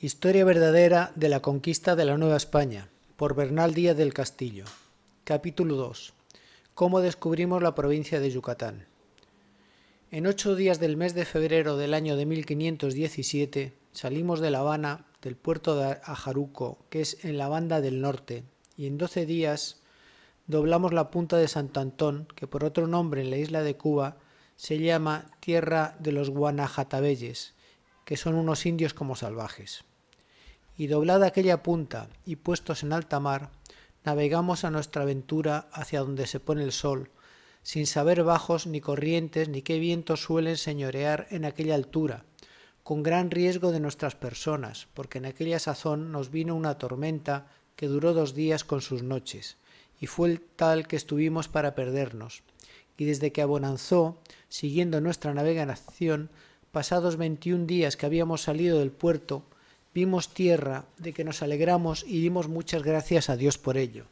Historia verdadera de la conquista de la Nueva España, por Bernal Díaz del Castillo. Capítulo 2. Cómo descubrimos la provincia de Yucatán. En ocho días del mes de febrero del año de 1517 salimos de La Habana, del puerto de Ajaruco, que es en la banda del norte, y en doce días doblamos la punta de Santo Antón, que por otro nombre en la isla de Cuba se llama Tierra de los Guanajatabelles, que son unos indios como salvajes y doblada aquella punta y puestos en alta mar, navegamos a nuestra aventura hacia donde se pone el sol, sin saber bajos ni corrientes ni qué vientos suelen señorear en aquella altura, con gran riesgo de nuestras personas, porque en aquella sazón nos vino una tormenta que duró dos días con sus noches, y fue el tal que estuvimos para perdernos, y desde que abonanzó, siguiendo nuestra navegación, pasados veintiún días que habíamos salido del puerto, vimos tierra, de que nos alegramos y dimos muchas gracias a Dios por ello,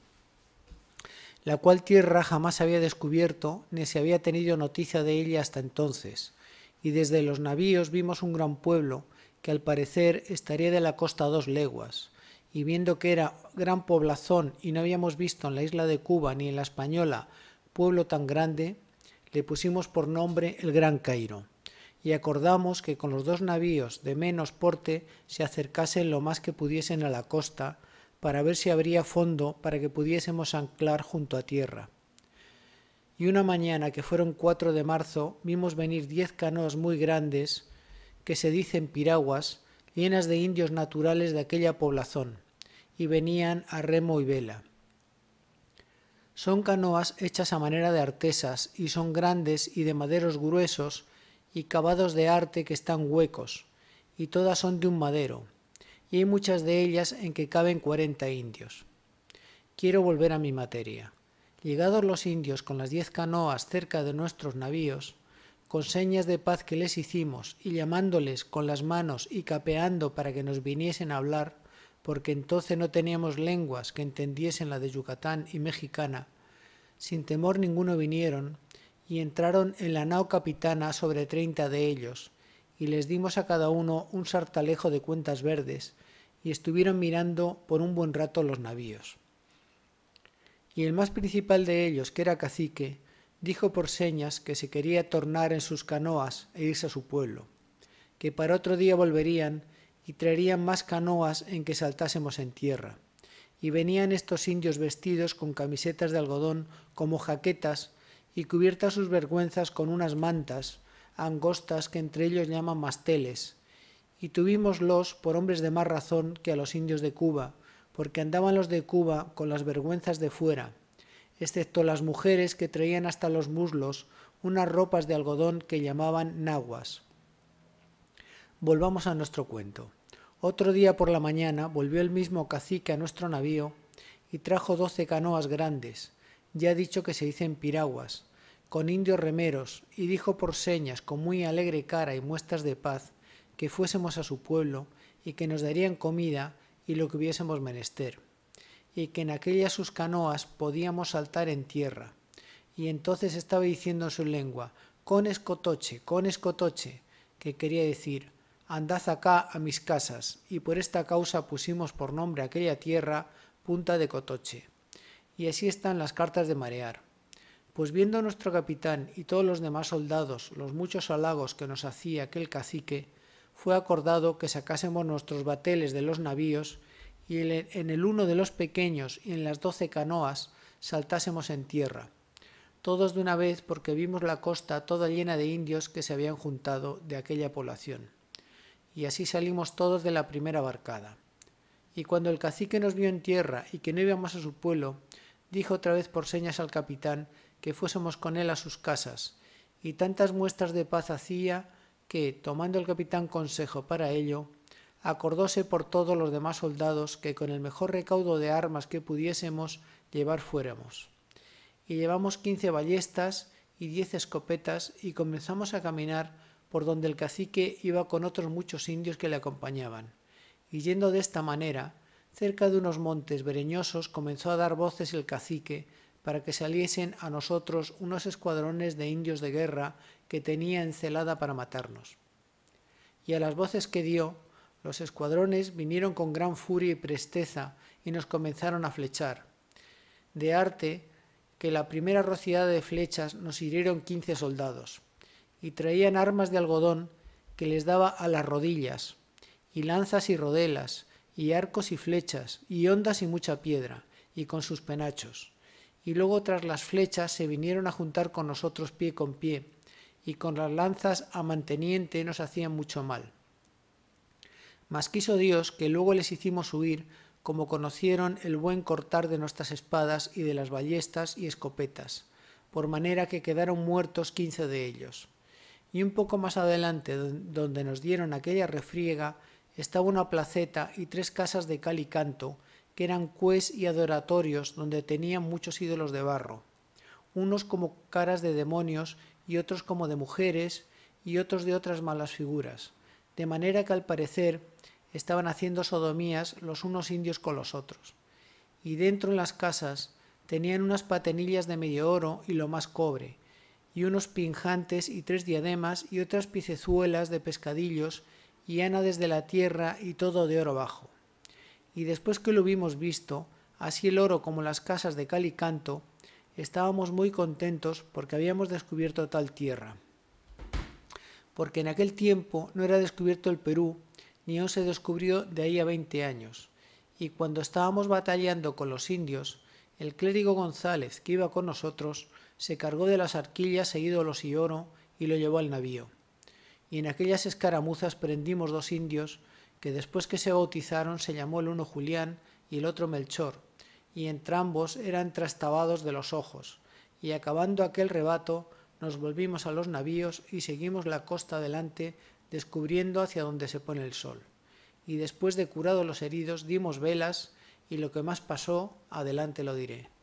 la cual tierra jamás había descubierto, ni se había tenido noticia de ella hasta entonces, y desde los navíos vimos un gran pueblo, que al parecer estaría de la costa a dos leguas, y viendo que era gran poblazón y no habíamos visto en la isla de Cuba ni en la española pueblo tan grande, le pusimos por nombre el Gran Cairo y acordamos que con los dos navíos de menos porte se acercasen lo más que pudiesen a la costa, para ver si habría fondo para que pudiésemos anclar junto a tierra. Y una mañana, que fueron cuatro de marzo, vimos venir diez canoas muy grandes, que se dicen piraguas, llenas de indios naturales de aquella población, y venían a remo y vela. Son canoas hechas a manera de artesas, y son grandes y de maderos gruesos, y cavados de arte que están huecos, y todas son de un madero, y hay muchas de ellas en que caben cuarenta indios. Quiero volver a mi materia. Llegados los indios con las diez canoas cerca de nuestros navíos, con señas de paz que les hicimos y llamándoles con las manos y capeando para que nos viniesen a hablar, porque entonces no teníamos lenguas que entendiesen la de Yucatán y mexicana, sin temor ninguno vinieron y entraron en la nao capitana sobre treinta de ellos, y les dimos a cada uno un sartalejo de cuentas verdes, y estuvieron mirando por un buen rato los navíos. Y el más principal de ellos, que era cacique, dijo por señas que se quería tornar en sus canoas e irse a su pueblo, que para otro día volverían y traerían más canoas en que saltásemos en tierra. Y venían estos indios vestidos con camisetas de algodón como jaquetas y cubiertas sus vergüenzas con unas mantas angostas que entre ellos llaman masteles, y tuvimoslos por hombres de más razón que a los indios de Cuba, porque andaban los de Cuba con las vergüenzas de fuera, excepto las mujeres que traían hasta los muslos unas ropas de algodón que llamaban naguas. Volvamos a nuestro cuento. Otro día por la mañana volvió el mismo cacique a nuestro navío y trajo doce canoas grandes, ya ha dicho que se dicen piraguas, con indios remeros, y dijo por señas, con muy alegre cara y muestras de paz, que fuésemos a su pueblo, y que nos darían comida y lo que hubiésemos menester, y que en aquellas sus canoas podíamos saltar en tierra. Y entonces estaba diciendo en su lengua, con escotoche, con escotoche, que quería decir, andad acá a mis casas, y por esta causa pusimos por nombre aquella tierra Punta de Cotoche y así están las cartas de marear. Pues viendo nuestro capitán y todos los demás soldados los muchos halagos que nos hacía aquel cacique, fue acordado que sacásemos nuestros bateles de los navíos y en el uno de los pequeños y en las doce canoas saltásemos en tierra, todos de una vez porque vimos la costa toda llena de indios que se habían juntado de aquella población. Y así salimos todos de la primera barcada. Y cuando el cacique nos vio en tierra y que no íbamos a su pueblo, dijo otra vez por señas al capitán que fuésemos con él a sus casas, y tantas muestras de paz hacía que, tomando el capitán consejo para ello, acordóse por todos los demás soldados que con el mejor recaudo de armas que pudiésemos llevar fuéramos. Y llevamos quince ballestas y diez escopetas y comenzamos a caminar por donde el cacique iba con otros muchos indios que le acompañaban. Y yendo de esta manera, cerca de unos montes vereñosos comenzó a dar voces el cacique para que saliesen a nosotros unos escuadrones de indios de guerra que tenía encelada para matarnos. Y a las voces que dio, los escuadrones vinieron con gran furia y presteza y nos comenzaron a flechar. De arte que la primera rociada de flechas nos hirieron quince soldados, y traían armas de algodón que les daba a las rodillas, y lanzas y rodelas, y arcos y flechas, y ondas y mucha piedra, y con sus penachos. Y luego tras las flechas se vinieron a juntar con nosotros pie con pie, y con las lanzas a manteniente nos hacían mucho mal. Mas quiso Dios que luego les hicimos huir, como conocieron el buen cortar de nuestras espadas y de las ballestas y escopetas, por manera que quedaron muertos quince de ellos. Y un poco más adelante, donde nos dieron aquella refriega, estaba una placeta y tres casas de cal y canto, que eran cues y adoratorios donde tenían muchos ídolos de barro, unos como caras de demonios y otros como de mujeres y otros de otras malas figuras, de manera que al parecer estaban haciendo sodomías los unos indios con los otros. Y dentro en las casas tenían unas patenillas de medio oro y lo más cobre, y unos pinjantes y tres diademas y otras picezuelas de pescadillos y ana desde la tierra y todo de oro bajo. Y después que lo hubimos visto, así el oro como las casas de cal y canto, estábamos muy contentos porque habíamos descubierto tal tierra. Porque en aquel tiempo no era descubierto el Perú, ni aún se descubrió de ahí a veinte años. Y cuando estábamos batallando con los indios, el clérigo González, que iba con nosotros, se cargó de las arquillas seguido los y oro y lo llevó al navío y en aquellas escaramuzas prendimos dos indios que después que se bautizaron se llamó el uno Julián y el otro Melchor, y entrambos eran trastabados de los ojos, y acabando aquel rebato nos volvimos a los navíos y seguimos la costa adelante descubriendo hacia donde se pone el sol. Y después de curado los heridos dimos velas y lo que más pasó adelante lo diré.